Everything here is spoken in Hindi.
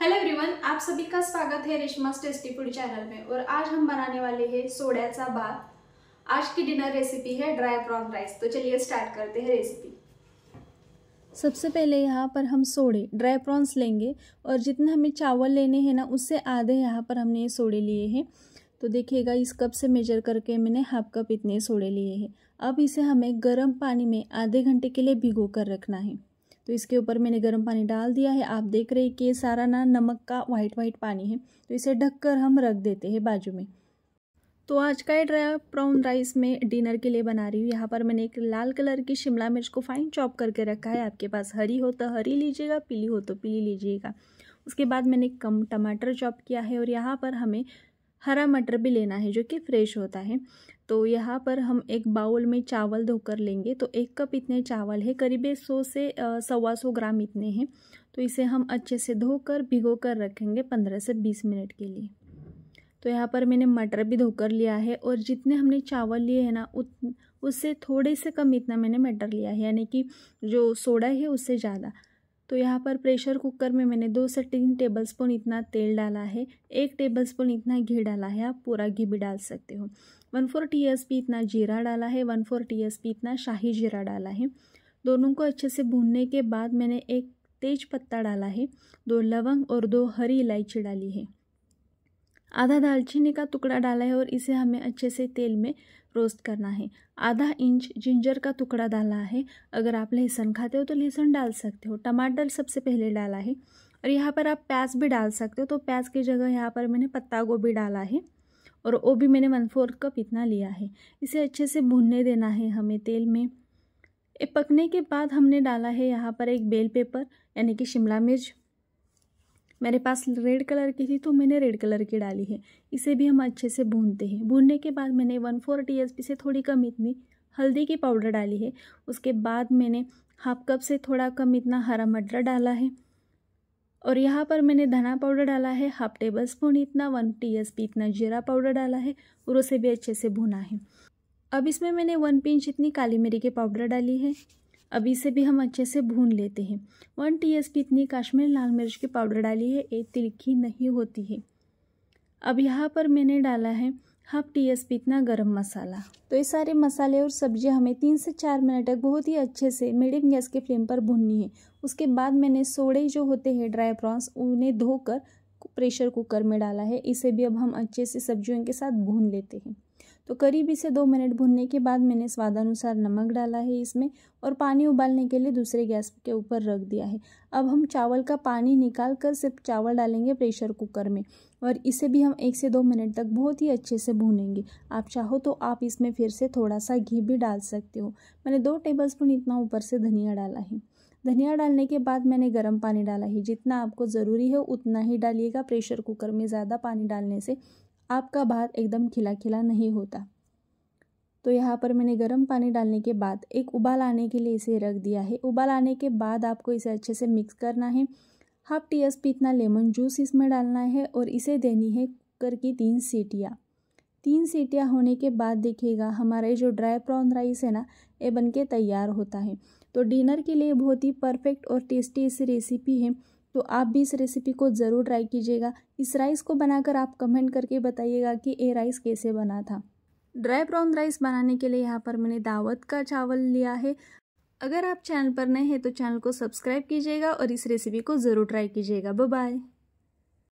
हेलो एवरीवन आप सभी का स्वागत है रेशमास टेस्टी फूड चैनल में और आज हम बनाने वाले हैं सोड्याचा बात आज की डिनर रेसिपी है ड्राई प्रॉन राइस तो चलिए स्टार्ट करते हैं रेसिपी सबसे पहले यहाँ पर हम सोडे ड्राई प्रॉन्स लेंगे और जितना हमें चावल लेने हैं ना उससे आधे यहाँ पर हमने ये सोडे लिए हैं तो देखिएगा इस कप से मेजर करके मैंने हाफ कप इतने सोडे लिए हैं अब इसे हमें गर्म पानी में आधे घंटे के लिए भिगो कर रखना है तो इसके ऊपर मैंने गर्म पानी डाल दिया है आप देख रहे हैं कि सारा ना नमक का वाइट वाइट पानी है तो इसे ढककर हम रख देते हैं बाजू में तो आज का ये ड्राई ब्राउन राइस में डिनर के लिए बना रही हूँ यहाँ पर मैंने एक लाल कलर की शिमला मिर्च को फाइन चॉप करके रखा है आपके पास हरी हो तो हरी लीजिएगा पीली हो तो पीली लीजिएगा उसके बाद मैंने कम टमाटर चॉप किया है और यहाँ पर हमें हरा मटर भी लेना है जो कि फ्रेश होता है तो यहाँ पर हम एक बाउल में चावल धोकर लेंगे तो एक कप इतने चावल है करीब सौ से सवा सौ ग्राम इतने हैं तो इसे हम अच्छे से धोकर भिगो कर रखेंगे पंद्रह से बीस मिनट के लिए तो यहाँ पर मैंने मटर भी धोकर लिया है और जितने हमने चावल लिए हैं ना उत उससे थोड़े से कम इतना मैंने मटर लिया है यानी कि जो सोडा है उससे ज़्यादा तो यहाँ पर प्रेशर कुकर में मैंने दो से तीन टेबलस्पून इतना तेल डाला है एक टेबलस्पून इतना घी डाला है आप पूरा घी भी डाल सकते हो one four T S P इतना जीरा डाला है one four T S P इतना शाही जीरा डाला है दोनों को अच्छे से भूनने के बाद मैंने एक तेज पत्ता डाला है दो लवंग और दो हरी इलायची डाली है आधा दालचीनी का टुकड़ा डाला है और इसे हमें अच्छे से तेल में रोस्ट करना है आधा इंच जिंजर का टुकड़ा डाला है अगर आप लहसुन खाते हो तो लहसुन डाल सकते हो टमाटर सबसे पहले डाला है और यहाँ पर आप प्याज भी डाल सकते हो तो प्याज की जगह यहाँ पर मैंने पत्ता गोभी डाला है और वो भी मैंने वन फोर्थ कप इतना लिया है इसे अच्छे से भूनने देना है हमें तेल में ये पकने के बाद हमने डाला है यहाँ पर एक बेल पेपर यानी कि शिमला मिर्च मेरे पास रेड कलर की थी तो मैंने रेड कलर की डाली है इसे भी हम अच्छे से भूनते हैं भूनने के बाद मैंने वन फोर टी से थोड़ी कम इतनी हल्दी की पाउडर डाली है उसके बाद मैंने हाफ कप से थोड़ा कम इतना हरा मटर डाला है और यहाँ पर मैंने धना पाउडर डाला है हाफ टेबल स्पून इतना वन टी इतना जीरा पाउडर डाला है और उसे भी अच्छे से भुना है अब इसमें मैंने वन पिंच इतनी काली मिरी की पाउडर डाली है अब इसे भी हम अच्छे से भून लेते हैं वन टीएसपी इतनी काश्मीर लाल मिर्च की पाउडर डाली है ये तिरखी नहीं होती है अब यहाँ पर मैंने डाला है हाफ टी एस पी इतना गर्म मसाला तो ये सारे मसाले और सब्जी हमें तीन से चार मिनट तक बहुत ही अच्छे से मीडियम गैस के फ्लेम पर भूननी है उसके बाद मैंने सोड़े जो होते हैं ड्राई प्रॉन्स उन्हें धोकर प्रेशर कुकर में डाला है इसे भी अब हम अच्छे से सब्जियों के साथ भून लेते हैं तो करीब इसे दो मिनट भूनने के बाद मैंने स्वादानुसार नमक डाला है इसमें और पानी उबालने के लिए दूसरे गैस के ऊपर रख दिया है अब हम चावल का पानी निकाल कर सिर्फ चावल डालेंगे प्रेशर कुकर में और इसे भी हम एक से दो मिनट तक बहुत ही अच्छे से भूनेंगे आप चाहो तो आप इसमें फिर से थोड़ा सा घी भी डाल सकते हो मैंने दो टेबल इतना ऊपर से धनिया डाला है धनिया डालने के बाद मैंने गर्म पानी डाला है जितना आपको ज़रूरी है उतना ही डालिएगा प्रेशर कुकर में ज़्यादा पानी डालने से आपका भात एकदम खिला खिला नहीं होता तो यहाँ पर मैंने गर्म पानी डालने के बाद एक उबाल आने के लिए इसे रख दिया है उबाल आने के बाद आपको इसे अच्छे से मिक्स करना है हाफ टी एस पी इतना लेमन जूस इसमें डालना है और इसे देनी है कुकर की तीन सीटियाँ तीन सीटियाँ होने के बाद देखिएगा हमारा जो ड्राई प्रॉन राइस है ना ये बनके तैयार होता है तो डिनर के लिए बहुत ही परफेक्ट और टेस्टी इस रेसिपी है तो आप भी इस रेसिपी को ज़रूर ट्राई कीजिएगा इस राइस को बनाकर आप कमेंट करके बताइएगा कि ये राइस कैसे बना था ड्राई ब्राउन राइस बनाने के लिए यहाँ पर मैंने दावत का चावल लिया है अगर आप चैनल पर नए हैं तो चैनल को सब्सक्राइब कीजिएगा और इस रेसिपी को ज़रूर ट्राई कीजिएगा बाय